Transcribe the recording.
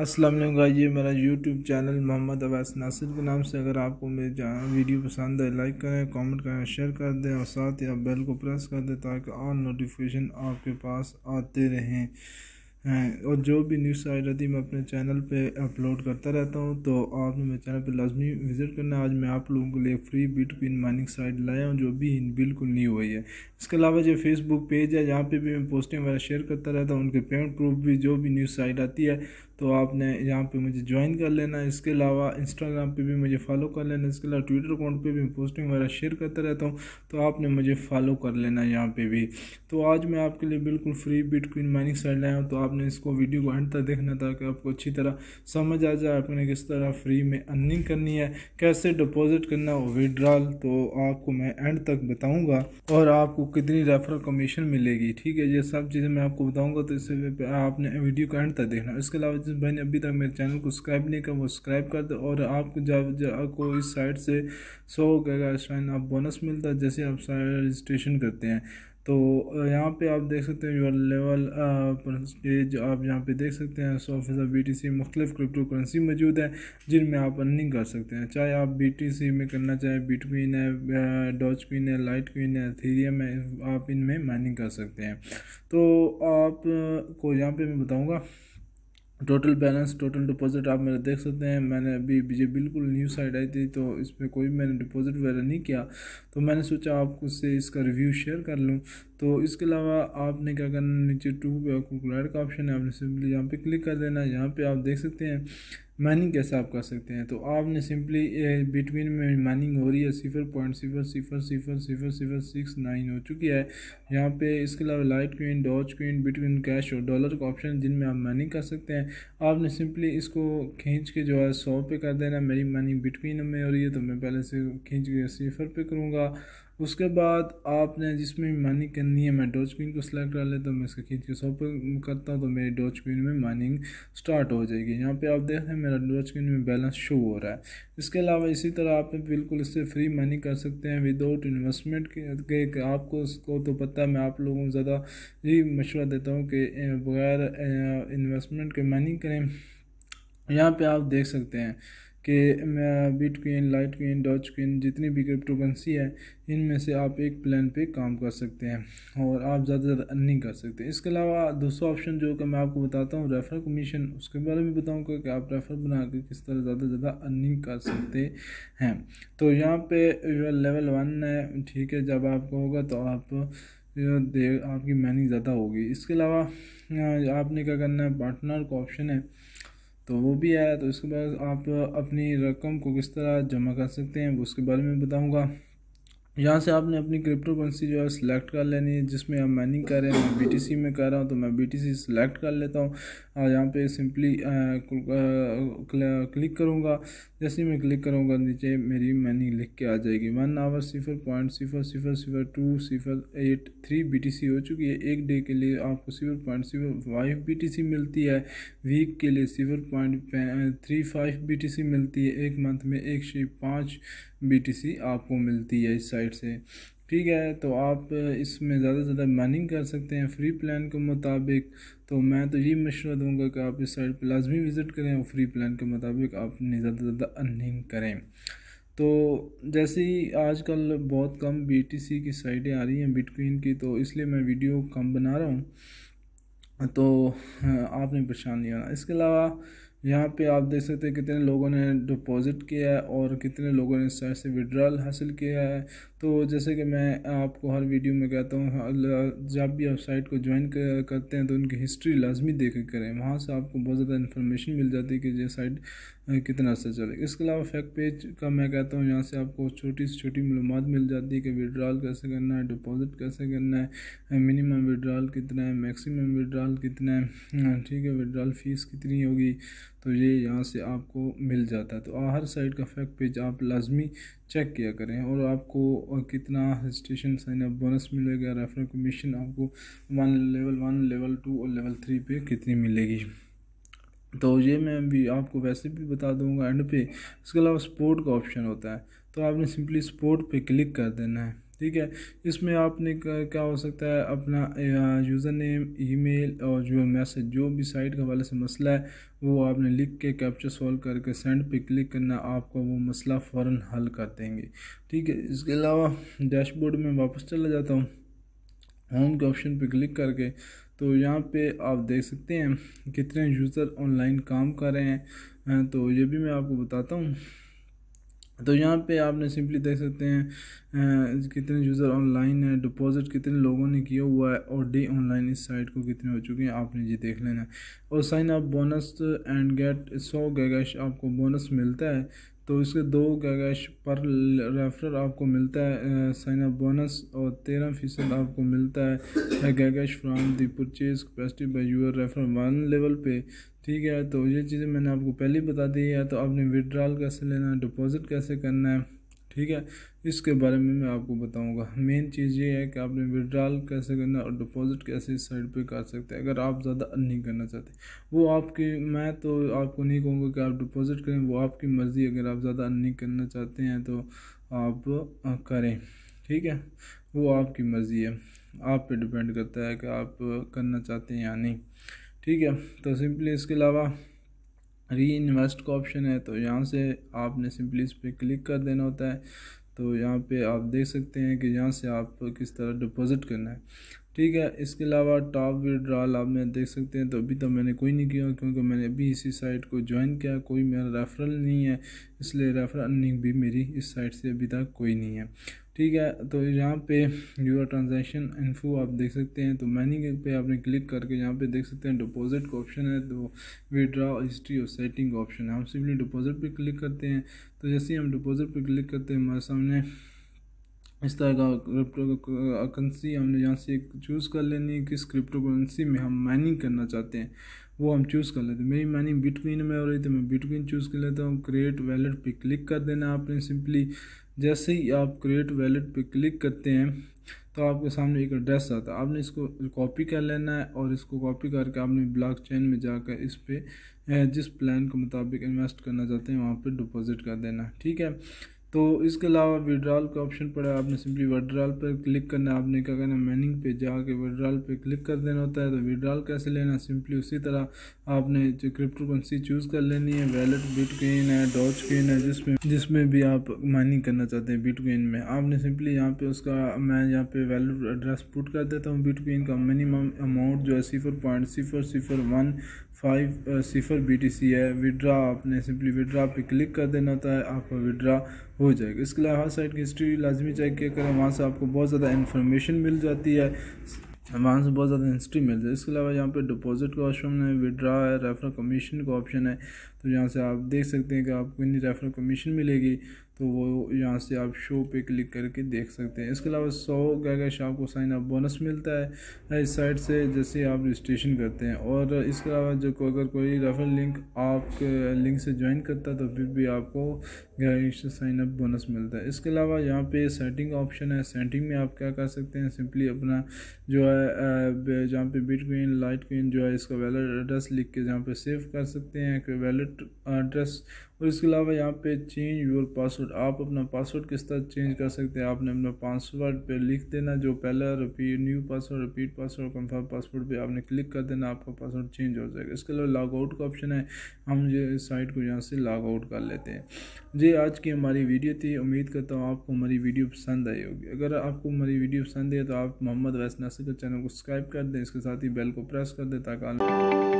Aslam guys ये मेरा YouTube channel Mohammad Awais Nasir के नाम से अगर आपको मेरे जहाँ वीडियो पसंद है लाइक करें कमेंट करें शेयर कर दें और साथ ही आप बेल को प्रेस कर दें ताकि और नोटिफिकेशन आपके पास आते रहें और जो भी न्यूज़ साइट रहती है मैं अपने चैनल पे अपलोड करता रहता हूँ तो आपने मेरे चैनल पे लाजमी विज़िट करना आज मैं आप लोगों के लिए फ्री बिटकॉइन माइनिंग साइट लाया हूँ जो भी बिल्कुल नहीं हुई है इसके अलावा जो फेसबुक पेज है यहाँ पे भी मैं पोस्टिंग वगैरह शेयर करता रहता हूँ उनके पेमेंट प्रूफ भी जो भी न्यूज़ साइट आती है तो आपने यहाँ पे मुझे ज्वाइन कर लेना है इसके अलावा इंस्टाग्राम पे भी मुझे फॉलो कर लेना इसके अलावा ट्विटर अकाउंट पे भी पोस्टिंग वगैरह शेयर करता रहता हूँ तो आपने मुझे फॉलो कर लेना है यहाँ पे भी तो आज मैं आपके लिए बिल्कुल फ्री बिटकॉइन माइनिंग साइड लाया हूँ तो आपने इसको वीडियो को एंड तक देखना ताकि आपको अच्छी तरह समझ आ जाए आपने किस तरह फ्री में अर्निंग करनी है कैसे डिपॉजिट करना हो विड्रॉल तो आपको मैं एंड तक बताऊँगा और आपको कितनी रेफरल कमीशन मिलेगी ठीक है ये सब चीज़ें मैं आपको बताऊँगा तो इस आपने वीडियो को एंड तक देखना इसके अलावा जिस भाई ने अभी तक मेरे चैनल को सब्सक्राइब नहीं किया वो सब्सक्राइब कर दो और आपको जब आपको इस साइट से सौ का शाइन आप बोनस मिलता है जैसे आप रजिस्ट्रेशन करते हैं तो यहाँ पे आप देख सकते हैं योर लेवल परसेंटेज आप यहाँ पे देख सकते हैं सौ फीसद बी टी सी मुख्तफ क्रिप्टो करेंसी मौजूद है जिनमें आप अर्निंग कर सकते हैं चाहे आप बी टी सी में करना चाहें बिटकॉइन है डॉच क्वीन है लाइट क्वीन है थीरियम है आप इनमें माइनिंग कर सकते हैं तो आपको यहाँ पे मैं बताऊँगा टोटल बैलेंस टोटल डिपॉजिट आप मेरा देख सकते हैं मैंने अभी ये बिल्कुल न्यू साइट आई थी तो इसमें कोई मैंने डिपॉजिट वगैरह नहीं किया तो मैंने सोचा आपको से इसका रिव्यू शेयर कर लूँ तो इसके अलावा आपने क्या करना नीचे टू पे कैलकुलेट का ऑप्शन है आपने सिंपली यहाँ पे क्लिक कर देना यहाँ पे आप देख सकते हैं माइनिंग कैसे आप कर सकते हैं तो आपने सिंपली बिटवीन में माइनिंग हो रही है सिफर पॉइंट सिफर सिफर सिफर सिफर सिफर सिक्स नाइन हो चुकी है यहाँ पे इसके अलावा Litecoin Dogecoin Bitcoin cash और डॉलर का ऑप्शन जिनमें आप माइनिंग कर सकते हैं आपने सिंपली इसको खींच के जो है सौ पे कर देना मेरी माइनिंग बिटवीन में हो रही है तो मैं पहले से खींच के सिफर पे करूँगा उसके बाद आपने जिसमें माइनिंग करनी है मैं डोज क्वीन को सिलेक्ट कर लेता हूँ मैं इसका खींच के सौ करता हूँ तो मेरी डोज क्वीन में माइनिंग स्टार्ट हो जाएगी यहाँ पे आप देख रहे हैं मेरा डोज क्वीन में बैलेंस शो हो रहा है इसके अलावा इसी तरह आप बिल्कुल इससे फ्री माइनिंग कर सकते हैं विदाउट इन्वेस्टमेंट के, के आपको उसको तो पता है मैं आप लोगों को ज़्यादा ही मशवरा देता हूँ कि बगैर इन्वेस्टमेंट के माइनिंग करें यहाँ पर आप देख सकते हैं कि Bitcoin Litecoin Dogecoin जितनी भी क्रिप्टोकरेंसी है इनमें से आप एक प्लान पे काम कर सकते हैं और आप ज़्यादा से ज़्यादा अर्निंग कर सकते हैं इसके अलावा दूसरा ऑप्शन जो कि मैं आपको बताता हूँ रेफर कमीशन उसके बारे में बताऊँगा कि आप रेफर बना के किस तरह ज़्यादा से ज़्यादा अर्निंग कर सकते हैं तो यहाँ पे लेवल वन है ठीक है जब आपको होगा तो आप दे आपकी मैनिंग ज़्यादा होगी इसके अलावा आपने क्या करना है पार्टनर का ऑप्शन है तो वो भी आया तो इसके बाद आप अपनी रकम को किस तरह जमा कर सकते हैं उसके बारे में बताऊँगा यहाँ से आपने अपनी क्रिप्टो करेंसी जो है सिलेक्ट कर लेनी है जिसमें हम माइनिंग कर रहे हैं मैं बीटीसी में कर रहा हूँ तो मैं बीटीसी सिलेक्ट कर लेता हूँ और यहाँ पे सिंपली क्लिक करूँगा जैसे ही मैं क्लिक करूँगा नीचे मेरी माइनिंग लिख के आ जाएगी वन आवर सिफर पॉइंट सिफर सिफर सिफर टू सिफर एट थ्री बी हो चुकी है एक डे के लिए आपको सिफर पॉइंट सिफर फाइव बी मिलती है वीक के लिए सिफर पॉइंट थ्री फाइव बी मिलती है एक मंथ में एक से पाँच बीटीसी आपको मिलती है इस साइट से ठीक है तो आप इसमें ज़्यादा से ज़्यादा माइनिंग कर सकते हैं फ्री प्लान के मुताबिक तो मैं तो यही मशवरा दूंगा कि आप इस साइट पर लाजमी विज़िट करें और फ्री प्लान के मुताबिक आप ज़्यादा से ज़्यादा अर्निंग करें तो जैसे ही आजकल बहुत कम बीटीसी की साइटें आ रही हैं बिटकॉइन की तो इसलिए मैं वीडियो कम बना रहा हूँ तो हाँ, आपने परेशान नहीं होना इसके अलावा यहाँ पे आप देख सकते हैं कितने लोगों ने डिपॉज़िट किया है और कितने लोगों ने इस साइड से विड्रॉल हासिल किया है तो जैसे कि मैं आपको हर वीडियो में कहता हूँ जब भी आप साइट को ज्वाइन करते हैं तो उनकी हिस्ट्री लाजमी देख करें वहाँ से आपको बहुत ज़्यादा इन्फॉर्मेशन मिल जाती है कि ये साइट कितना अर्सा चलेगा इसके अलावा फैक्ट पेज का मैं कहता हूँ यहाँ से आपको छोटी से छोटी मालूम मिल जाती है कि विड्रॉल कैसे करना है डिपॉजिट कैसे करना है मिनिमम विड्रॉल कितना है मैक्सिमम विड्रॉल कितना है ठीक है विड्रॉल फ़ीस कितनी होगी तो ये यहाँ से आपको मिल जाता है तो हर साइड का फैक्ट पेज आप लाजमी चेक किया करें और आपको कितना रजिस्ट्रेशन साइन अप बोनस मिलेगा रेफर कमीशन आपको one level one level two और लेवल थ्री पे कितनी मिलेगी तो ये मैं भी आपको वैसे भी बता दूंगा एंड पे इसके अलावा स्पोर्ट का ऑप्शन होता है तो आपने सिंपली स्पोर्ट पे क्लिक कर देना है ठीक है इसमें आपने क्या हो सकता है अपना यूज़र नेम ईमेल और जो मैसेज जो भी साइट के हवाले से मसला है वो आपने लिख के कैप्चर सॉल्व करके सेंड पे क्लिक करना आपका वो मसला फ़ौर हल कर देंगे ठीक है इसके अलावा डैशबोर्ड में वापस चला जाता हूँ होम के ऑप्शन पे क्लिक करके तो यहाँ पे आप देख सकते हैं कितने यूज़र ऑनलाइन काम कर रहे हैं अं, तो ये भी मैं आपको बताता हूँ तो यहाँ पे आपने सिंपली देख सकते हैं अं, कितने यूज़र ऑनलाइन है डिपॉजिट कितने लोगों ने किया हुआ है और डे ऑनलाइन इस साइट को कितने हो चुके हैं आपने ये देख लेना और sign up bonus and get सौ गैगैश आपको बोनस मिलता है तो इसके दो कैश पर रेफर आपको मिलता है साइन अप बोनस और तेरह फीसद आपको मिलता है cash from the purchase capacity by your refer one level पे ठीक है तो ये चीज़ें मैंने आपको पहले ही बता दी है तो आपने विड्रॉल कैसे लेना है डिपॉजिट कैसे करना है ठीक है इसके बारे में मैं आपको बताऊंगा मेन चीज़ ये है कि आपने विड्रॉल कैसे करना और डिपॉजिट कैसे इस साइड पे कर सकते हैं अगर आप ज़्यादा अर्निंग करना चाहते वो आपकी मैं तो आपको नहीं कहूँगा कि आप डिपॉजिट करें वो आपकी मर्ज़ी अगर आप ज़्यादा अर्निंग करना चाहते हैं तो आप करें ठीक है वो आपकी मर्ज़ी है आप पे डिपेंड करता है कि आप करना चाहते हैं या नहीं ठीक है तो सिंपली इसके अलावा री इन्वेस्ट का ऑप्शन है तो यहाँ से आपने सिंपली इस पर क्लिक कर देना होता है तो यहाँ पे आप देख सकते हैं कि यहाँ से आप किस तरह डिपॉजिट करना है ठीक है इसके अलावा टॉप विड्रॉल आप मैं देख सकते हैं तो अभी तो मैंने कोई नहीं किया क्योंकि मैंने अभी इसी साइट को ज्वाइन किया कोई मेरा रेफरल नहीं है इसलिए रेफरल अर्निंग भी मेरी इस साइट से अभी तक कोई नहीं है ठीक है तो यहाँ पे यूर ट्रांजेक्शन इन्फो आप देख सकते हैं तो मैनी पे आपने क्लिक करके यहाँ पे देख सकते हैं डिपॉजिट का ऑप्शन है तो विड्रा हिस्ट्री और सेटिंग ऑप्शन है हम सिंपली डिपॉजिट पे क्लिक करते हैं तो जैसे ही हम डिपॉजिट पे क्लिक करते हैं हमारे सामने इस तरह का क्रिप्टो करेंसी हमने यहाँ से चूज़ कर लेनी है किस क्रिप्टो करेंसी में हम माइनिंग करना चाहते हैं वो हम चूज़ कर लेते हैं मेरी माइनिंग बिटकॉइन में हो रही थी मैं बिटकॉइन चूज़ कर लेता हूँ क्रिएट वैलेट पे क्लिक कर देना आपने सिंपली जैसे ही आप क्रिएट वैलेट पे क्लिक करते हैं तो आपके सामने एक एड्रेस आता है आपने इसको कॉपी कर लेना है और इसको कॉपी करके आपने ब्लॉक चेन में जाकर इस पर जिस प्लान के मुताबिक इन्वेस्ट करना चाहते हैं वहाँ पर डिपॉजिट कर देना ठीक है तो इसके अलावा विड्रॉल का ऑप्शन पड़ा है आपने सिंपली विड्रॉल पर क्लिक करना है आपने क्या करना है माइनिंग पे जाके विड्रॉल पे क्लिक कर देना होता है तो विड्रॉल कैसे लेना सिंपली उसी तरह आपने जो क्रिप्टो करेंसी चूज़ कर लेनी है वैलेट बिटकॉइन है डॉच कॉइन है जिसमें जिसमें भी आप माइनिंग करना चाहते हैं बिटकॉइन में आपने सिंपली यहाँ पर उसका मैं यहाँ पर वैलेट एड्रेस पुट कर देता हूँ बिटकॉइन का मिनिमम अमाउंट जो है सिफर पॉइंट सिफर सिफर वन फाइव uh, सिफर बी टी सी है विड्रा आपने सिंपली विड्रा पे क्लिक कर देना होता है आपका विड्रा हो जाएगा इसके अलावा हर साइट की हिस्ट्री लाजमी चेक किया करें वहाँ से आपको बहुत ज़्यादा इन्फॉर्मेशन मिल जाती है वहाँ से बहुत ज़्यादा हिस्ट्री मिल जाए इसके अलावा यहाँ पे डिपॉजिट का ऑप्शन है विड्रा है रेफर कमीशन का ऑप्शन है तो यहाँ से आप देख सकते हैं कि आपको इन रेफरल कमीशन मिलेगी तो वो यहाँ से आप शो पे क्लिक करके देख सकते हैं इसके अलावा सौ गैगैश आपको साइन अप बोनस मिलता है इस साइट से जैसे आप रजिस्ट्रेशन करते हैं और इसके अलावा जो को अगर कोई रेफरल लिंक आप लिंक से ज्वाइन करता है तो फिर भी आपको गैगैश साइन अप बोनस मिलता है इसके अलावा यहाँ पे सेटिंग ऑप्शन है सेटिंग में आप क्या कर सकते हैं सिंपली अपना जो है जहाँ पे बिट क्वीन लाइट कोइन जो है इसका वैलेट एड्रेस लिख के जहाँ पर सेव कर सकते हैं कि वैलेट एड्रेस uh, और इसके अलावा यहाँ पे चेंज योर पासवर्ड आप अपना पासवर्ड किस तरह चेंज कर सकते हैं आपने अपना पासवर्ड पे लिख देना जो पहला repeat new password repeat password confirm password पे आपने क्लिक कर देना आपका पासवर्ड चेंज हो जाएगा इसके अलावा लॉग आउट का ऑप्शन है हम ये इस साइट को यहाँ से लॉग आउट कर लेते हैं जी आज की हमारी वीडियो थी उम्मीद करता हूँ आपको हमारी वीडियो पसंद आई होगी अगर आपको हमारी वीडियो पसंद है तो आप मोहम्मद वैस नसर का चैनल को सब्सक्राइब कर दें इसके साथ ही बेल को प्रेस कर दें ताकि